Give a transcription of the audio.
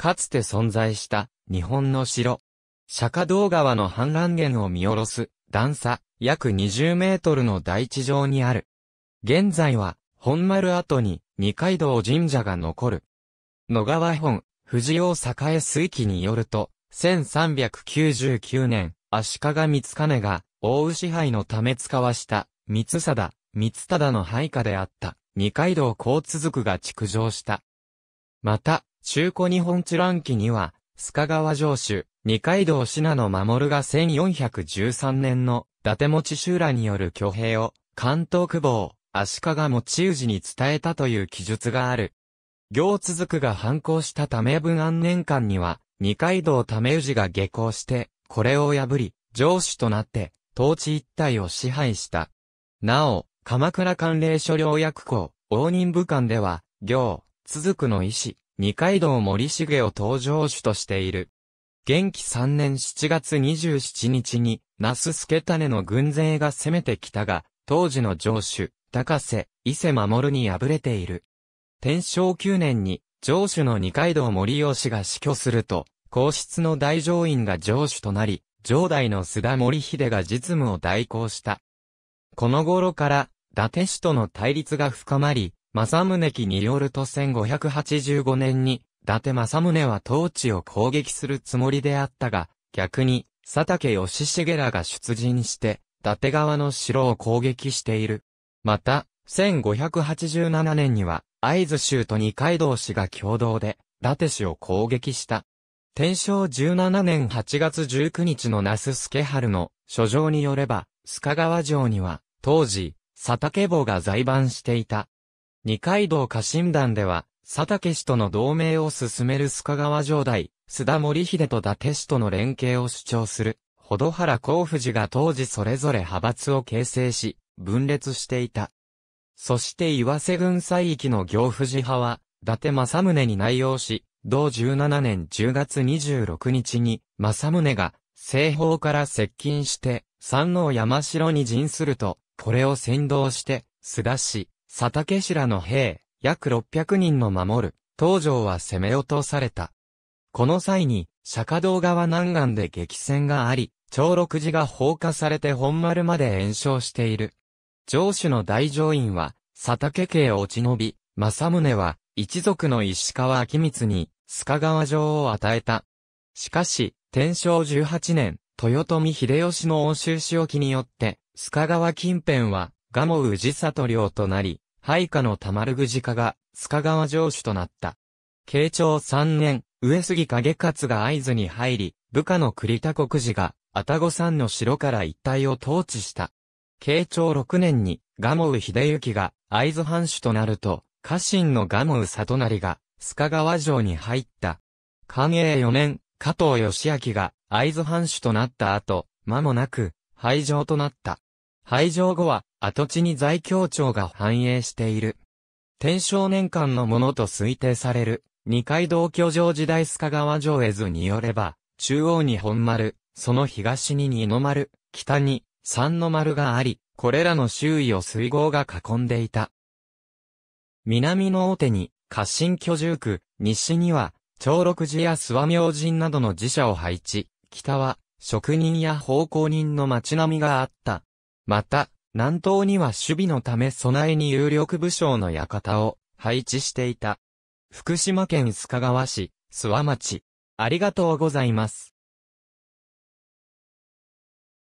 かつて存在した日本の城。釈迦道川の氾濫源を見下ろす段差約20メートルの大地上にある。現在は本丸跡に二階堂神社が残る。野川本、藤尾栄水記によると、1399年、足利光兼が大牛支配のため使わした三貞、三忠の配下であった二階堂高続が築城した。また、中古日本地乱記には、須賀川城主、二階堂信濃守が1413年の伊達持集らによる挙兵を、関東久保、足利持氏に伝えたという記述がある。行続くが反抗したため文安年間には、二階堂為氏が下校して、これを破り、城主となって、統治一帯を支配した。なお、鎌倉関連所領役校、応仁武官では、行、続くの意志、二階堂森重を登場主としている。元気3年7月27日に、那須助種の軍勢が攻めてきたが、当時の城主、高瀬、伊勢守に敗れている。天正9年に、城主の二階堂森義が死去すると、皇室の大乗院が城主となり、城代の須田森秀が実務を代行した。この頃から、伊達氏との対立が深まり、正宗記によると1585年に、伊達正宗は当地を攻撃するつもりであったが、逆に、佐竹義重らが出陣して、伊達側の城を攻撃している。また、1587年には、会津州と二階堂氏が共同で、伊達氏を攻撃した。天正17年8月19日の那須助春の書状によれば、須賀川城には、当時、佐竹坊が在番していた二階堂家臣団では、佐竹氏との同盟を進める須賀川城代、須田森秀と伊達氏との連携を主張する、ほど原幸富士が当時それぞれ派閥を形成し、分裂していた。そして岩瀬軍西域の行富士派は、伊達政宗に内容し、同17年10月26日に、政宗が、西方から接近して、山王山城に陣すると、これを先導して、須田氏、佐竹白の兵、約600人の守る、東条は攻め落とされた。この際に、釈迦堂側南岸で激戦があり、長六寺が放火されて本丸まで延焼している。上主の大乗院は、佐竹家を落ち延び、政宗は、一族の石川明光に、須賀川城を与えた。しかし、天正十八年、豊臣秀吉の欧州市沖によって、須賀川近辺は、蒲生氏ト領となり、配下の玉ルグジ家が、須賀川城主となった。慶長3年、上杉景勝が合図に入り、部下の栗田国寺が、愛宕山の城から一帯を統治した。慶長6年に、蒲生秀行が、合図藩主となると、家臣の蒲生里成が、須賀川城に入った。寛永4年、加藤義明が、合図藩主となった後、間もなく、廃城となった。廃城後は、跡地に在京庁が反映している。天正年間のものと推定される、二階堂居城時代須賀川城絵図によれば、中央に本丸、その東に二の丸、北に三の丸があり、これらの周囲を水郷が囲んでいた。南の大手に、家臣居住区、西には、長六寺や諏訪明神などの寺社を配置、北は、職人や奉公人の町並みがあった。また、南東には守備のため備えに有力武将の館を配置していた。福島県須賀川市、諏訪町。ありがとうございます。